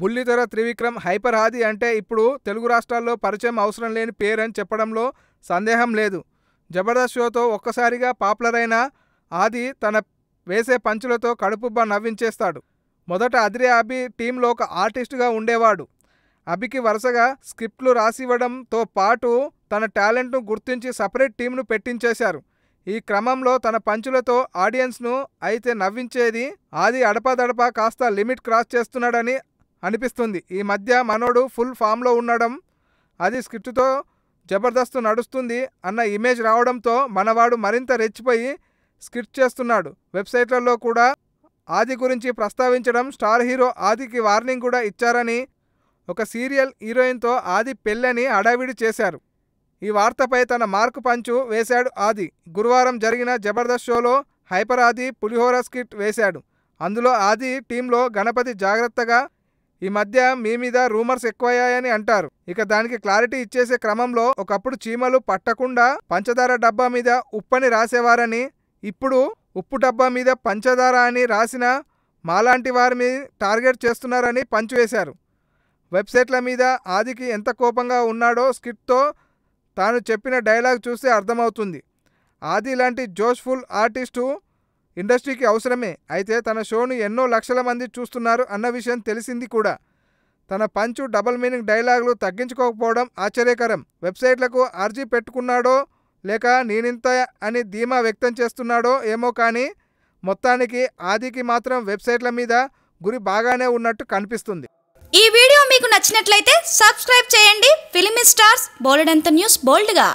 బుల్లితెర త్రివిక్రమ్ హైపర్ హాది అంటే ఇప్పుడు తెలుగు రాష్ట్రాల్లో పరిచయం అవసరం లేని పేరని చెప్పడంలో సందేహం లేదు జబర్దస్త్ షోతో ఒక్కసారిగా పాపులర్ అయిన ఆది తన వేసే పంచులతో కడుపుబ్బ నవ్వించేస్తాడు మొదట అదిరే అభి టీంలో ఒక ఆర్టిస్టుగా ఉండేవాడు అభికి వరుసగా స్క్రిప్ట్లు రాసివ్వడంతో పాటు తన టాలెంట్ను గుర్తించి సపరేట్ టీంను పెట్టించేశారు ఈ క్రమంలో తన పంచులతో ఆడియన్స్ను అయితే నవ్వించేది ఆది అడపాదడపా కాస్త లిమిట్ క్రాస్ చేస్తున్నాడని అనిపిస్తుంది ఈ మధ్య మనోడు ఫుల్ ఫామ్లో ఉండడం అది స్క్రిప్ట్తో జబర్దస్త్ నడుస్తుంది అన్న ఇమేజ్ రావడంతో మనవాడు మరింత రెచ్చిపోయి స్కిట్ చేస్తున్నాడు వెబ్సైట్లలో కూడా ఆది గురించి ప్రస్తావించడం స్టార్ హీరో ఆదికి వార్నింగ్ కూడా ఇచ్చారని ఒక సీరియల్ హీరోయిన్తో ఆది పెళ్ళని అడావిడి చేశారు ఈ వార్తపై తన మార్కు పంచు వేశాడు ఆది గురువారం జరిగిన జబర్దస్త్ షోలో హైపర్ ఆది పులిహోర స్కిట్ వేశాడు అందులో ఆది టీంలో గణపతి జాగ్రత్తగా ఈ మధ్య మీ మీద రూమర్స్ ఎక్కువయ్యాయని అంటారు ఇక దానికి క్లారిటీ ఇచ్చేసే క్రమంలో ఒకప్పుడు చీమలు పట్టకుండా పంచదార డబ్బా మీద ఉప్పని రాసేవారని ఇప్పుడు ఉప్పు డబ్బా మీద పంచదార అని రాసిన మాలాంటి వారిని టార్గెట్ చేస్తున్నారని పంచు వేశారు వెబ్సైట్ల మీద ఆదికి ఎంత కోపంగా ఉన్నాడో స్కిట్తో తాను చెప్పిన డైలాగ్ చూస్తే అర్థమవుతుంది ఆది లాంటి జోష్ఫుల్ ఆర్టిస్టు ఇండస్ట్రీకి అవసరమే అయితే తన షోను ఎన్నో లక్షల మంది చూస్తున్నారు అన్న విషయం తెలిసింది కూడా తన పంచు డబల్ మీనింగ్ డైలాగులు తగ్గించుకోకపోవడం ఆశ్చర్యకరం వెబ్సైట్లకు అర్జీ పెట్టుకున్నాడో లేక నేనింత అని ధీమా వ్యక్తం చేస్తున్నాడో ఏమో కానీ మొత్తానికి ఆదికి మాత్రం వెబ్సైట్ల మీద గురి బాగానే ఉన్నట్టు కనిపిస్తుంది ఈ వీడియో మీకు నచ్చినట్లయితే సబ్స్క్రైబ్ చేయండి ఫిలిమి స్టార్స్ బోల్డ్ అంత న్యూస్ బోల్డ్గా